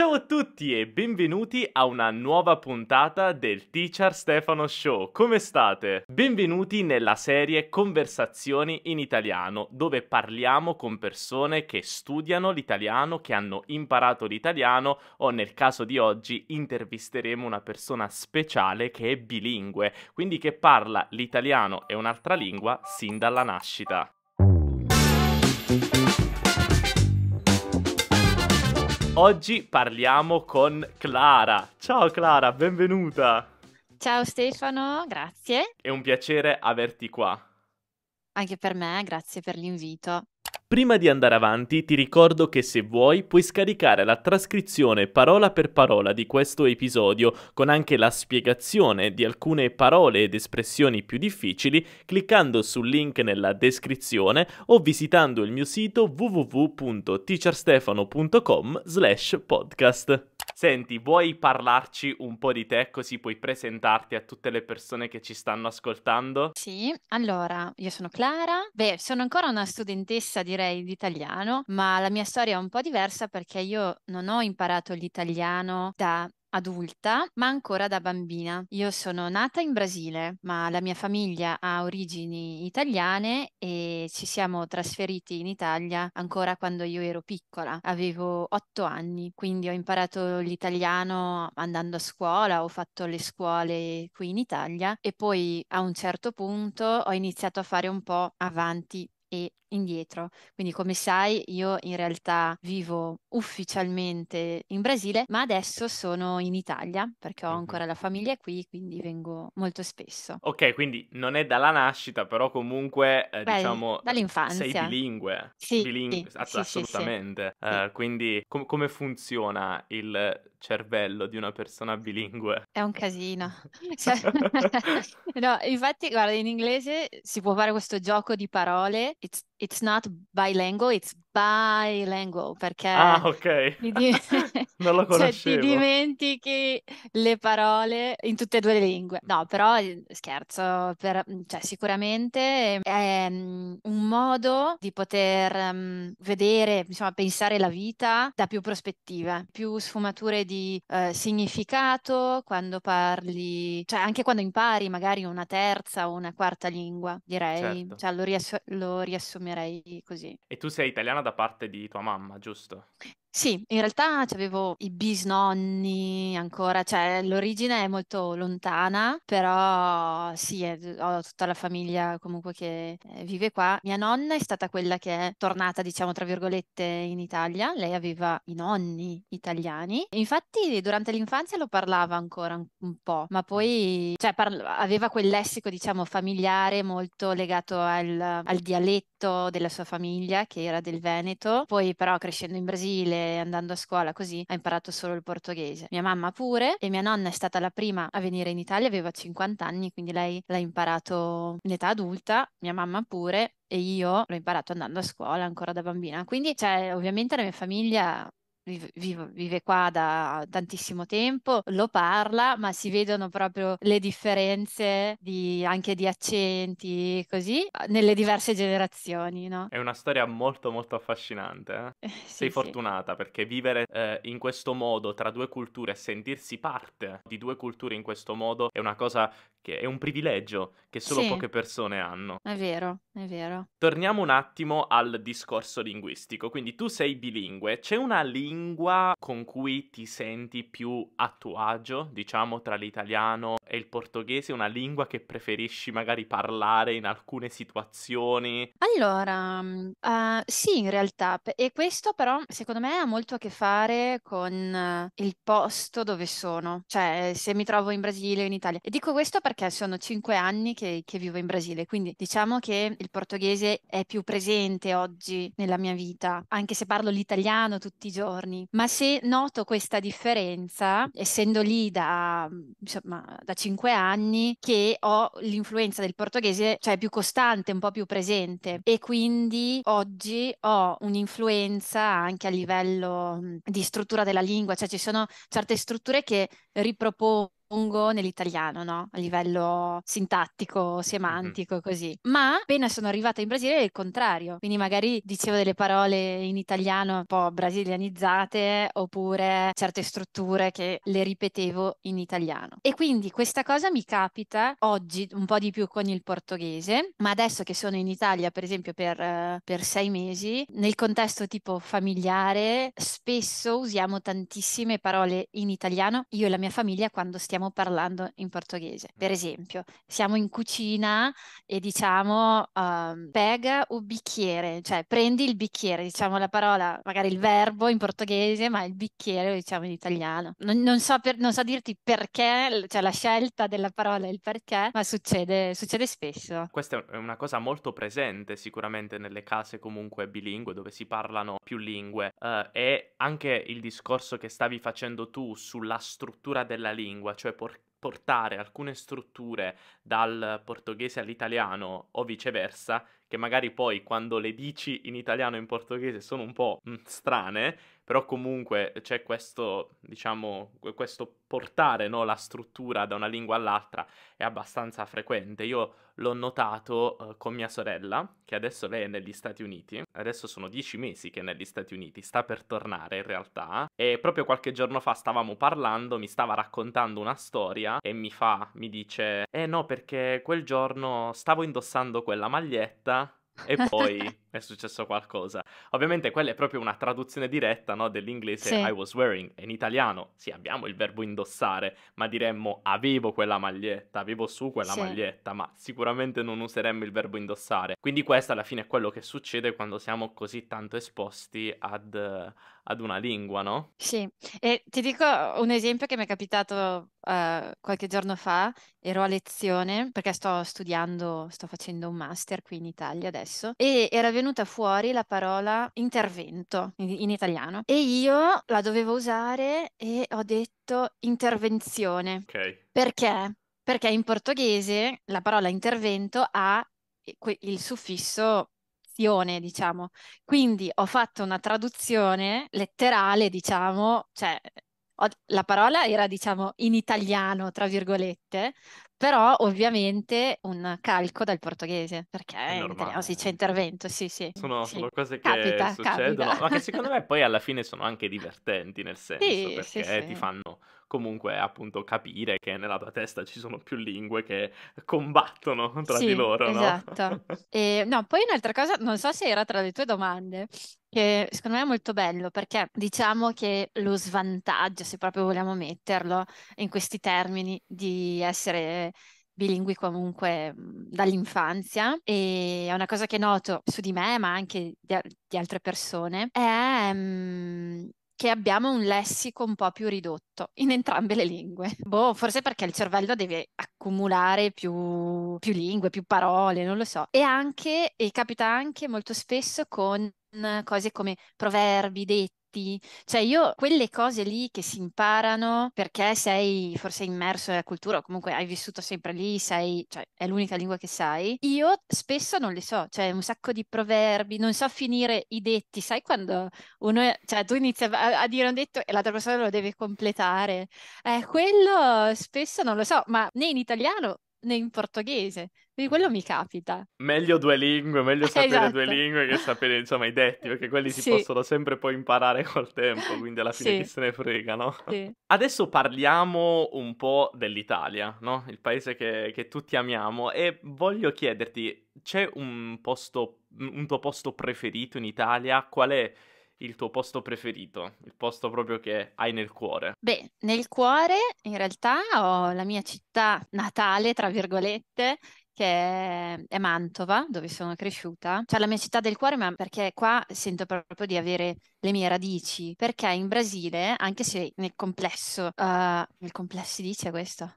Ciao a tutti e benvenuti a una nuova puntata del Teacher Stefano Show. Come state? Benvenuti nella serie Conversazioni in italiano, dove parliamo con persone che studiano l'italiano, che hanno imparato l'italiano o nel caso di oggi intervisteremo una persona speciale che è bilingue, quindi che parla l'italiano e un'altra lingua sin dalla nascita. Oggi parliamo con Clara. Ciao Clara, benvenuta. Ciao Stefano, grazie. È un piacere averti qua. Anche per me, grazie per l'invito. Prima di andare avanti ti ricordo che se vuoi puoi scaricare la trascrizione parola per parola di questo episodio con anche la spiegazione di alcune parole ed espressioni più difficili cliccando sul link nella descrizione o visitando il mio sito www.teacherstefano.com slash podcast. Senti, vuoi parlarci un po' di te così puoi presentarti a tutte le persone che ci stanno ascoltando? Sì, allora, io sono Clara, beh, sono ancora una studentessa di direi l'italiano, ma la mia storia è un po' diversa perché io non ho imparato l'italiano da adulta, ma ancora da bambina. Io sono nata in Brasile, ma la mia famiglia ha origini italiane e ci siamo trasferiti in Italia ancora quando io ero piccola. Avevo otto anni, quindi ho imparato l'italiano andando a scuola, ho fatto le scuole qui in Italia e poi a un certo punto ho iniziato a fare un po' avanti e indietro. Quindi, come sai, io in realtà vivo ufficialmente in Brasile, ma adesso sono in Italia perché ho ancora la famiglia qui, quindi vengo molto spesso. Ok, quindi non è dalla nascita, però comunque eh, Beh, diciamo dall'infanzia. sei bilingue. Sì, bilingue, sì, ass- sì assolutamente. Eh, sì, uh, quindi com- come funziona il cervello di una persona bilingue? È un casino. Cioè... no, infatti, guarda, in inglese si può fare questo gioco di parole, it's it's not bilingual, it's bilingual perché ah, okay. ti, di... cioè, ti dimentichi le parole in tutte e due le lingue. No, però eh, scherzo, per... Mm, cioè, sicuramente è mm, un modo di poter um, vedere, insomma, pensare la vita da più prospettive, più sfumature di uh, significato quando parli, cioè anche quando impari magari una terza o una quarta lingua, direi, certo. cioè, lo, riassu- lo riassumerei così. E tu sei italiana da parte di tua mamma, giusto? Sì, in realtà avevo i bisnonni ancora, cioè l'origine è molto lontana, però sì, ho tutta la famiglia comunque che eh, vive qua. Mia nonna è stata quella che è tornata, diciamo, tra virgolette, in Italia. Lei aveva i nonni italiani. Infatti, durante l'infanzia lo parlava ancora un po', ma poi, cioè, parl- aveva quel lessico, diciamo, familiare molto legato al al dialetto della sua famiglia, che era del Veneto. Poi, però, crescendo in Brasile andando a scuola così ha imparato solo il portoghese. Mia mamma pure e mia nonna è stata la prima a venire in Italia, aveva 50 anni, quindi lei l'ha imparato in età adulta, mia mamma pure, e io l'ho imparato andando a scuola ancora da bambina. Quindi, cioè, ovviamente la mia famiglia vive, vive, qua da tantissimo tempo, lo parla, ma si vedono proprio le differenze di, anche di accenti, così, nelle diverse generazioni, no? È una storia molto molto affascinante. Eh? eh sì, Sei fortunata sì. perché vivere eh, in questo modo tra due culture, sentirsi parte di due culture in questo modo è una cosa che è un privilegio che solo sì. poche persone hanno. È vero, è vero. Torniamo un attimo al discorso linguistico. Quindi tu sei bilingue, c'è una lingua lingua con cui ti senti più a tuo agio, diciamo tra l'italiano e il portoghese, una lingua che preferisci magari parlare in alcune situazioni? Allora, uh, sì, in realtà, e questo però secondo me ha molto a che fare con eh, il posto dove sono, cioè eh, se mi trovo in Brasile o in Italia. E dico questo perché sono cinque anni che, che vivo in Brasile, quindi diciamo che il portoghese è più presente oggi nella mia vita, anche se parlo l'italiano tutti i giorni giorni. Ma se noto questa differenza, essendo lì da, insomma, da 5 anni, che ho l'influenza del portoghese, cioè più costante, un po' più presente. E quindi oggi ho un'influenza anche a livello di struttura della lingua, cioè ci sono certe strutture che ripropongo nell'italiano, no? A livello sintattico, semantico, così. Ma appena sono arrivata in Brasile è il contrario. Quindi magari dicevo delle parole in italiano un po' brasilianizzate oppure certe strutture che le ripetevo in italiano. E quindi questa cosa mi capita oggi un po' di più con il portoghese, ma adesso che sono in Italia, per esempio, per, eh, per sei mesi, nel contesto tipo familiare, spesso usiamo tantissime parole in italiano, io e la mia famiglia, quando stiamo stiamo parlando in portoghese. Mm. Per esempio, siamo in cucina e diciamo um, ehm, pega o bicchiere, cioè prendi il bicchiere, diciamo la parola, magari il verbo in portoghese, ma il bicchiere lo diciamo in italiano. Non, non, so, per, non so, dirti perché, cioè la scelta della parola e il perché, ma succede, succede spesso. Questa è una cosa molto presente sicuramente nelle case comunque bilingue dove si parlano più lingue uh, e anche il discorso che stavi facendo tu sulla struttura della lingua, cioè cioè por- portare alcune strutture dal portoghese all'italiano o viceversa, che magari poi quando le dici in italiano e in portoghese sono un po' mm, strane, però comunque c'è questo, diciamo, questo portare no, la struttura da una lingua all'altra è abbastanza frequente. Io l'ho notato eh, con mia sorella, che adesso lei è negli Stati Uniti, adesso sono dieci mesi che è negli Stati Uniti, sta per tornare in realtà, e proprio qualche giorno fa stavamo parlando, mi stava raccontando una storia e mi fa, mi dice, eh no perché quel giorno stavo indossando quella maglietta e poi è successo qualcosa. Ovviamente quella è proprio una traduzione diretta no, dell'inglese sì. I was wearing. In italiano sì, abbiamo il verbo indossare, ma diremmo avevo quella maglietta, avevo su quella sì. maglietta, ma sicuramente non useremmo il verbo indossare. Quindi questo alla fine è quello che succede quando siamo così tanto esposti ad... Uh, ad una lingua, no? Sì, e ti dico un esempio che mi è capitato uh, qualche giorno fa, ero a lezione perché sto studiando, sto facendo un master qui in Italia adesso, e era venuta fuori la parola intervento in, in italiano e io la dovevo usare e ho detto intervenzione. Ok. Perché? Perché in portoghese la parola intervento ha eh, il suffisso traduzione, diciamo. Quindi ho fatto una traduzione letterale, diciamo, cioè ho, la parola era, diciamo, in italiano, tra virgolette, però ovviamente un calco dal portoghese, perché in italiano si c'è intervento, sì, sì. Sono, sì. sono cose che capita, succedono, capita. ma che secondo me poi alla fine sono anche divertenti, nel senso, sì, perché sì, ti fanno comunque appunto capire che nella tua testa ci sono più lingue che combattono tra sì, di loro, esatto. no? Esatto. e no, poi un'altra cosa, non so se era tra le tue domande, che secondo me è molto bello perché diciamo che lo svantaggio, se proprio vogliamo metterlo in questi termini, di essere bilingui comunque mhmm, dall'infanzia e è una cosa che noto su di me ma anche di, di altre persone è um, che abbiamo un lessico un po' più ridotto in entrambe le lingue. Boh, forse perché il cervello deve accumulare più, più lingue, più parole, non lo so. E anche, e capita anche molto spesso con cose come proverbi, detti piatti, cioè io quelle cose lì che si imparano perché sei forse immerso nella cultura o comunque hai vissuto sempre lì, sei, cioè è l'unica lingua che sai, io spesso non le so, cioè un sacco di proverbi, non so finire i detti, sai quando uno, è, cioè tu inizi a, a, dire un detto e l'altra persona lo deve completare, eh, quello spesso non lo so, ma né in italiano né in portoghese. Quindi quello mi capita. Meglio due lingue, meglio sapere esatto. due lingue che sapere insomma i detti, perché quelli sì. si possono sempre poi imparare col tempo, quindi alla fine sì. chi se ne frega, no? Sì. Adesso parliamo un po' dell'Italia, no? Il paese che, che tutti amiamo e voglio chiederti, c'è un posto, un tuo posto preferito in Italia? Qual è il tuo posto preferito, il posto proprio che hai nel cuore? Beh, nel cuore in realtà ho la mia città natale, tra virgolette, che è, è Mantova, dove sono cresciuta. Cioè la mia città del cuore, ma perché qua sento proprio di avere le mie radici. Perché in Brasile, anche se nel complesso, uh, nel complesso si dice questo?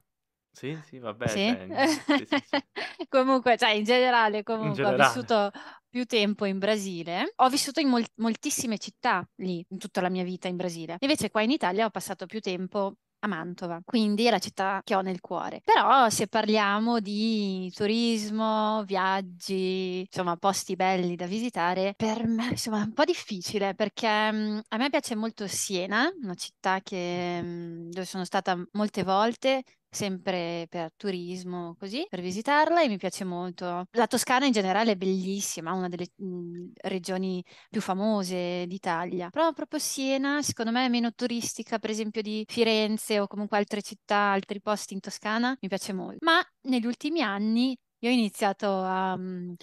Sì, sì, vabbè. Sì? Cioè, sì, sì, sì. comunque, cioè, in generale, comunque, in generale. ho vissuto più tempo in Brasile. Ho vissuto in mol- moltissime città lì, in tutta la mia vita in Brasile. Invece qua in Italia ho passato più tempo a Mantova, quindi è la città che ho nel cuore. Però se parliamo di turismo, viaggi, insomma posti belli da visitare, per me insomma è un po' difficile perché um, a me piace molto Siena, una città che, um, dove sono stata molte volte, sempre per turismo, così, per visitarla e mi piace molto. La Toscana in generale è bellissima, una delle mh, mhmm, regioni più famose d'Italia, però proprio Siena secondo me è meno turistica, per esempio di Firenze o comunque altre città, altri posti in Toscana, mi piace molto. Ma negli ultimi anni io ho iniziato a um,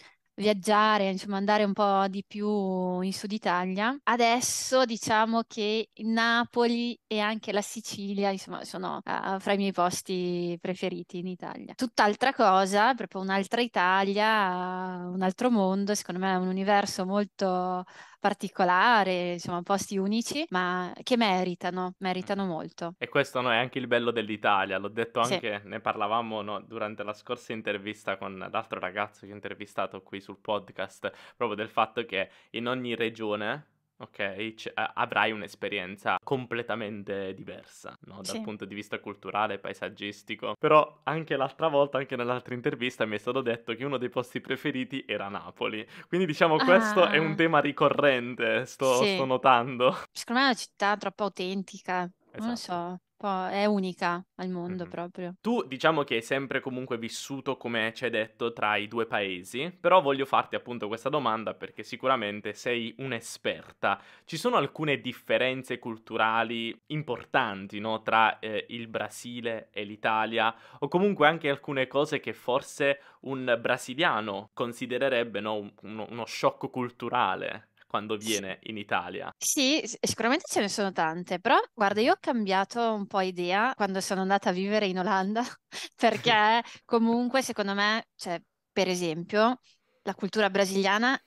viaggiare, insomma andare un po' di più in Sud Italia. Adesso diciamo che Napoli e anche la Sicilia, insomma, sono uh, fra i miei posti preferiti in Italia. Tutt'altra cosa, proprio un'altra Italia, uh, un altro mondo, secondo me è un universo molto particolare, insomma posti unici, ma che meritano, meritano molto. E questo no, è anche il bello dell'Italia, l'ho detto anche, sì. ne parlavamo no, durante la scorsa intervista con l'altro ragazzo che ho intervistato qui sul podcast, proprio del fatto che in ogni regione Ok, c- cioè, avrai un'esperienza completamente diversa, no? Dal sì. punto di vista culturale, paesaggistico. Però anche l'altra volta, anche nell'altra intervista, mi è stato detto che uno dei posti preferiti era Napoli. Quindi diciamo ah. questo è un ah. tema ricorrente, sto, sì. sto notando. Secondo me è una città troppo autentica, Esatto. Non so, è unica al mondo mm-hmm. proprio. Tu diciamo che hai sempre comunque vissuto, come ci hai detto, tra i due paesi, però voglio farti appunto questa domanda perché sicuramente sei un'esperta. Ci sono alcune differenze culturali importanti no? tra eh, il Brasile e l'Italia o comunque anche alcune cose che forse un brasiliano considererebbe no? uno, uno shock culturale quando viene in Italia? Sì, sicuramente ce ne sono tante, però guarda, io ho cambiato un po' idea quando sono andata a vivere in Olanda, perché comunque secondo me, cioè, per esempio, la cultura brasiliana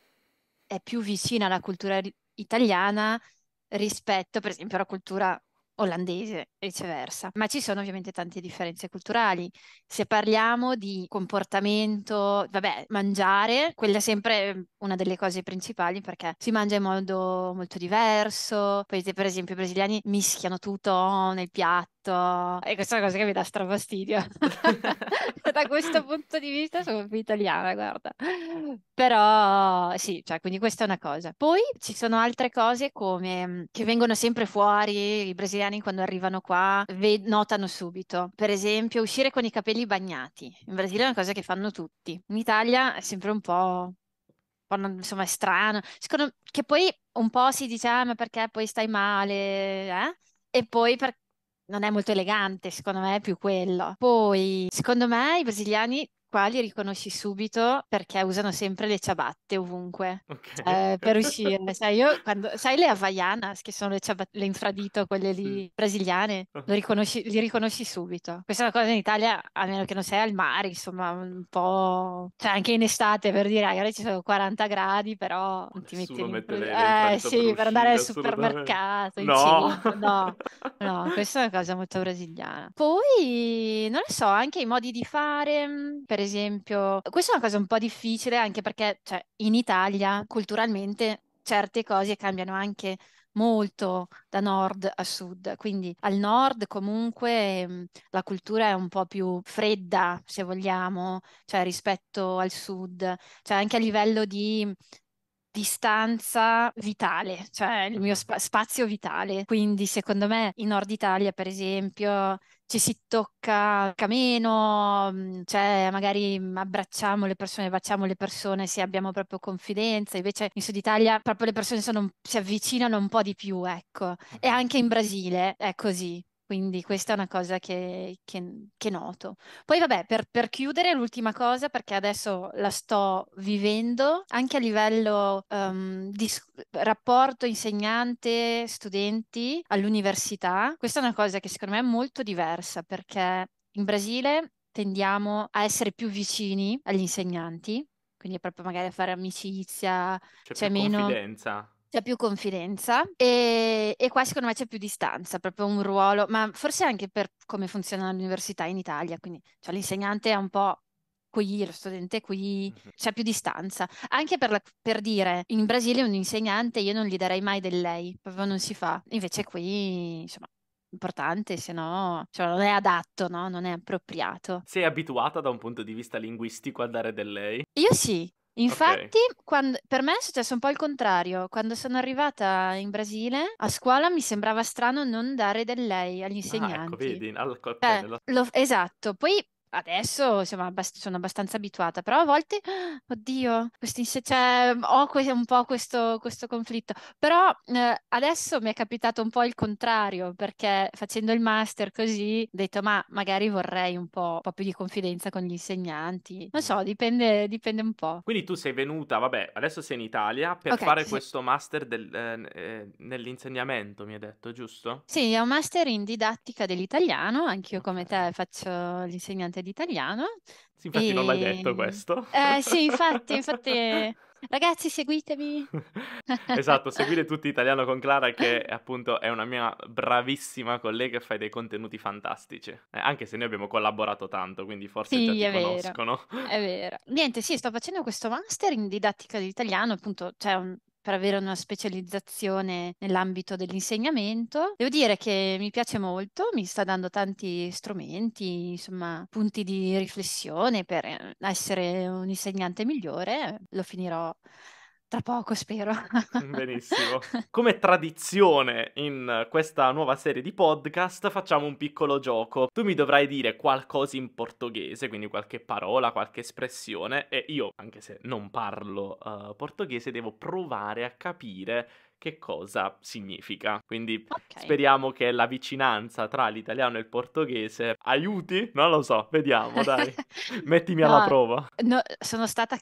è più vicina alla cultura italiana rispetto, per esempio, alla cultura olandese e viceversa, ma ci sono ovviamente tante differenze culturali. Se parliamo di comportamento, vabbè, mangiare, quella è sempre una delle cose principali perché si mangia in modo molto diverso, poi per esempio i brasiliani mischiano tutto oh, nel piatto e questa è una cosa che mi dà strafastidio. da questo punto di vista sono più italiana, guarda. Però sì, cioè, quindi questa è una cosa. Poi ci sono altre cose come che vengono sempre fuori, i brasiliani italiani quando arrivano qua ved- notano subito. Per esempio, uscire con i capelli bagnati. In Brasile è una cosa che fanno tutti. In Italia è sempre un po', un po' insomma, è strano. Secondo che poi un po' si dice, ah, ma perché poi stai male, eh? E poi perché non è molto elegante, secondo me è più quello. Poi, secondo me, i brasiliani qua li riconosci subito perché usano sempre le ciabatte ovunque okay. eh, per uscire. sai, io quando, sai le Havaianas che sono le, ciabatte, le infradito, quelle lì brasiliane, ah. riconosci, li riconosci subito. Questa è una cosa in Italia, a meno che non sei al mare, insomma, un po'... Cioè anche in estate per dire, magari ci sono 40 gradi, però non ti metti... Mette lì. Eh sì, per andare al supermercato, no. no, no, questa è una cosa molto brasiliana. Poi, non lo so, anche i modi di fare, per esempio esempio, questa è una cosa un po' difficile anche perché cioè, in Italia culturalmente certe cose cambiano anche molto da nord a sud, quindi al nord comunque ehm, la cultura è un po' più fredda, se vogliamo, cioè rispetto al sud, cioè anche a livello di distanza vitale, cioè il mio spa- spazio vitale. Quindi secondo me in Nord Italia, per esempio, ci si tocca meno, mm, cioè magari abbracciamo le persone, baciamo le persone se abbiamo proprio confidenza, invece in Sud Italia proprio le persone sono, si avvicinano un po' di più, ecco. E anche in Brasile è così. Quindi questa è una cosa che, che, che noto. Poi vabbè, per, per, chiudere l'ultima cosa, perché adesso la sto vivendo anche a livello um, di rapporto insegnante-studenti all'università, questa è una cosa che secondo me è molto diversa perché in Brasile tendiamo a essere più vicini agli insegnanti, quindi proprio magari a fare amicizia, cioè, c'è cioè meno... Confidenza c'è più confidenza e, e, qua secondo me c'è più distanza, proprio un ruolo, ma forse anche per come funziona l'università in Italia, quindi cioè, l'insegnante è un po' qui, lo studente qui, mm-hmm. c'è più distanza. Anche per, la, per, dire, in Brasile un insegnante io non gli darei mai del lei, proprio non si fa. Invece qui, insomma, importante, se no cioè non è adatto, no? non è appropriato. Sei abituata da un punto di vista linguistico a dare del lei? Io sì, Infatti, quando, per me è successo un po' il contrario. Quando sono arrivata in Brasile, a scuola mi sembrava strano non dare del lei agli insegnanti. Ah, ecco, vedi, al, cioè, cioè, al, eh, lo, esatto. Poi adesso insomma, abbast- sono abbastanza abituata, però a volte, oddio, inse- cioè, mm, ho que- un po' questo, questo conflitto. Però eh, adesso mi è capitato un po' il contrario, perché facendo il master così, ho detto, ma magari vorrei un po', un po più di confidenza con gli insegnanti. Non so, dipende, dipende, un po'. Quindi tu sei venuta, vabbè, adesso sei in Italia per okay, fare sì. questo master del, eh, eh nell'insegnamento, mi hai detto, giusto? Sì, è un master in didattica dell'italiano, anch'io come te faccio l'insegnante di italiano. Sì, infatti e... non l'hai detto ehm, questo. Eh, sì, infatti, infatti... Ragazzi, seguitemi! esatto, seguite tutti Italiano con Clara, che appunto è una mia bravissima collega e fai dei contenuti fantastici. Eh, anche se noi abbiamo collaborato tanto, quindi forse sì, già ti è conoscono. è vero. Niente, sì, sto facendo questo master in didattica di italiano, appunto, c'è cioè un per avere una specializzazione nell'ambito dell'insegnamento. Devo dire che mi piace molto, mi sta dando tanti strumenti, insomma, punti di riflessione per eh, essere un insegnante migliore. Lo finirò tra poco, spero. Benissimo. Come tradizione in questa nuova serie di podcast facciamo un piccolo gioco. Tu mi dovrai dire qualcosa in portoghese, quindi qualche parola, qualche espressione e io, anche se non parlo uh, portoghese, devo provare a capire che cosa significa. Quindi okay. speriamo che la vicinanza tra l'italiano e il portoghese aiuti? Non lo so, vediamo, dai. Mettimi no, alla prova. No, sono stata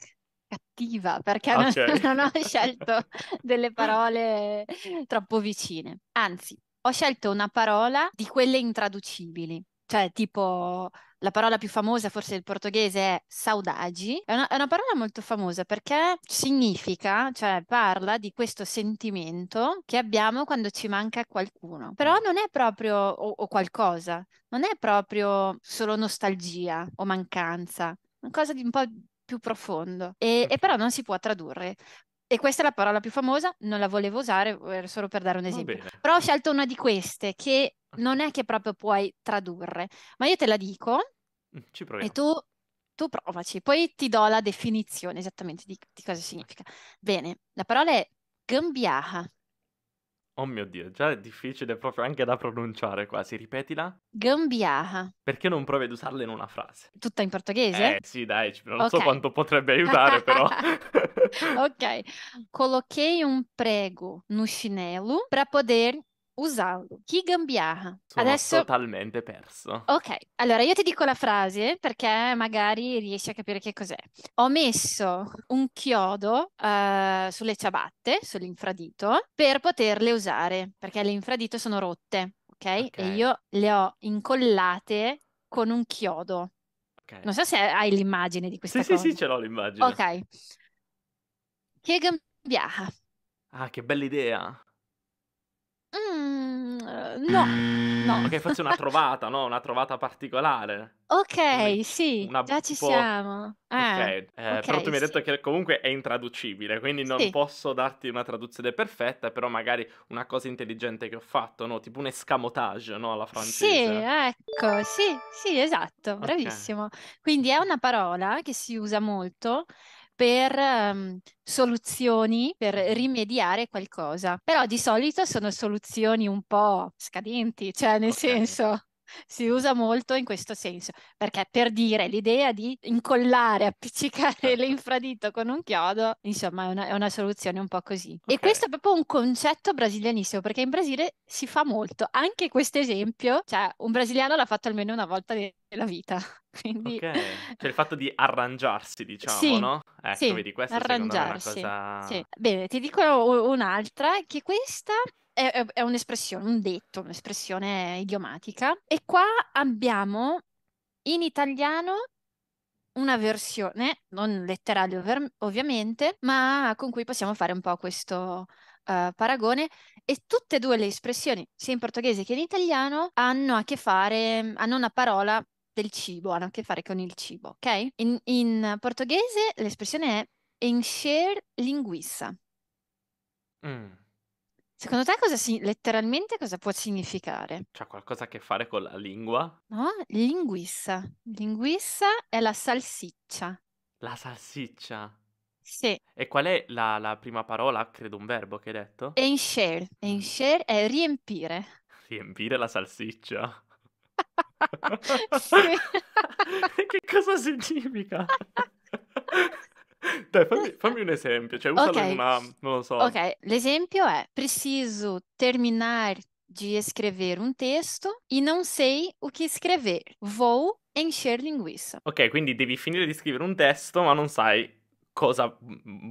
cattiva perché ah, okay. non, non ho scelto delle parole troppo vicine. Anzi, ho scelto una parola di quelle intraducibili, cioè tipo la parola più famosa forse del portoghese è saudagi, è una, è una, parola molto famosa perché significa, cioè parla di questo sentimento che abbiamo quando ci manca qualcuno, però mm. non è proprio o, o qualcosa, non è proprio solo nostalgia o mancanza, una cosa di un po' più profondo e, e però non si può tradurre e questa è la parola più famosa, non la volevo usare eh, solo per dare un esempio. Però ho scelto una di queste che non è che proprio puoi tradurre, ma io te la dico e tu, tu, provaci, poi ti do la definizione esattamente di, di cosa significa. Bene, la parola è gambiaha. Oh mio Dio, già è difficile proprio anche da pronunciare quasi, ripetila. Gambiarra. Perché non provi ad usarla in una frase? Tutta in portoghese? Eh sì, dai, non okay. so quanto potrebbe aiutare però. ok, coloquei un prego no chinelo para poder usarlo. Chi gambiarra? Sono Adesso... totalmente perso. Ok, allora io ti dico la frase perché magari riesci a capire che cos'è. Ho messo un chiodo uh, sulle ciabatte, sull'infradito, per poterle usare, perché le infradito sono rotte, ok? E io le ho incollate con un chiodo. Okay. Non so se hai l'immagine di questa sì, cosa. Sì, sì, ce l'ho l'immagine. Ok. Che gambiarra. Ah, che bella idea. Mm, eh, no, no. Ok, forse una trovata, no? Una trovata particolare. Ok, una, sì, una già ci siamo. Ah, ok, eh, okay, però tu mi hai detto che comunque è intraducibile, quindi non sì. posso darti una traduzione perfetta, però magari una cosa intelligente che ho fatto, no? Tipo un escamotage, no? Alla francese. Sì, ecco, sì, sì, esatto, okay. bravissimo. Quindi è una parola che si usa molto per um, soluzioni, per rimediare qualcosa. Però di solito sono soluzioni un po' scadenti, cioè nel okay. senso si usa molto in questo senso, perché per dire l'idea di incollare, appiccicare certo. l'infradito con un chiodo, insomma è una, è una soluzione un po' così. Okay. E questo è proprio un concetto brasilianissimo, perché in Brasile si fa molto, anche questo esempio, cioè un brasiliano l'ha fatto almeno una volta nella vita. Quindi... Okay. Cioè il fatto di arrangiarsi, diciamo, sì, no? Ecco, sì, vedi, questa è una Cosa... Sì. Bene, ti dico un'altra, che questa è, è un'espressione, un detto, un'espressione idiomatica. E qua abbiamo in italiano una versione, non letterale ov- ovviamente, ma con cui possiamo fare un po' questo uh, paragone. E tutte e due le espressioni, sia in portoghese che in italiano, hanno a che fare, hanno una parola del cibo, hanno a che fare con il cibo, ok? In, in portoghese l'espressione è encher linguiça. Mm. Secondo te cosa si- letteralmente cosa può significare? C'ha qualcosa a che fare con la lingua? No, linguissa. Linguissa è la salsiccia. La salsiccia. Sì. E qual è la, la prima parola, credo un verbo che hai detto? Encher. Encher è riempire. Riempire la salsiccia. Sì. che cosa significa? Dai, fammi, fammi, un esempio, cioè usalo okay. in una, non lo so. Ok, l'esempio è, preciso terminar de escrever un texto e non sei o que escrever. Vou encher linguiça. Ok, quindi devi finire di scrivere un testo, ma non sai cosa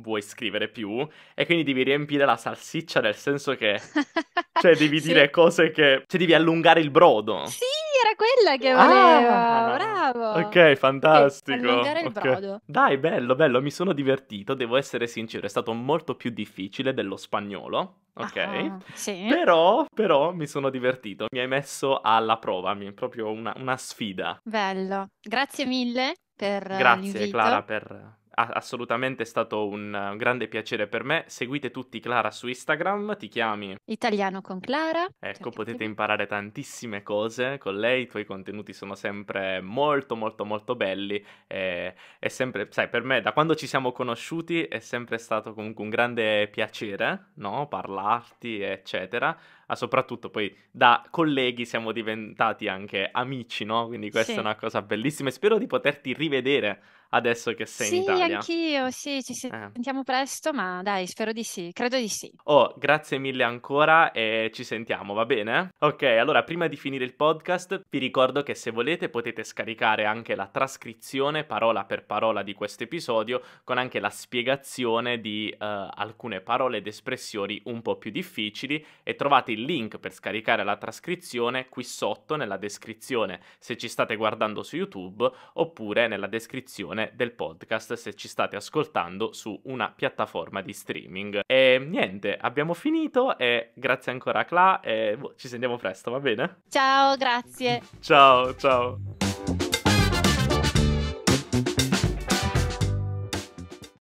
vuoi scrivere più e quindi devi riempire la salsiccia nel senso che cioè devi sì. dire cose che cioè devi allungare il brodo. Sì, era quella che ah! volevo. Ah, Bravo. Ok, fantastico. E allungare il brodo. Dai, bello, bello, mi sono divertito, devo essere sincero, è stato molto più difficile dello spagnolo. Ok, ah, sì. però, però mi sono divertito, mi hai messo alla prova, mi è proprio una, una sfida. Bello, grazie mille per eh, Grazie l'invito. Clara per assolutamente stato un, un eh, grande piacere per me. Seguite tutti Clara su Instagram, ti chiami? Italiano con Clara. Ecco, certo, potete imparare tantissime cose con lei, i tuoi contenuti sono sempre molto molto molto belli. E, è sempre, sai, per me da quando ci siamo conosciuti è sempre stato comunque un grande piacere, no? Parlarti, eccetera. Ma soprattutto poi da colleghi siamo diventati anche amici, no? Quindi questa sì. è una cosa bellissima e spero di poterti rivedere adesso che sei sì, in Italia. Sì, anch'io, sì, ci eh. sentiamo eh. presto, ma dai, spero di sì, credo di sì. Oh, grazie mille ancora e ci sentiamo, va bene? Ok, allora prima di finire il podcast vi ricordo che se volete potete scaricare anche la trascrizione parola per parola di questo episodio con anche la spiegazione di uh, alcune parole ed espressioni un po' più difficili e trovate il link per scaricare la trascrizione qui sotto nella descrizione se ci state guardando su YouTube oppure nella descrizione recensione del podcast se ci state ascoltando su una piattaforma di streaming. E niente, abbiamo finito e grazie ancora a Cla e boh, ci sentiamo presto, va bene? Ciao, grazie. ciao, ciao.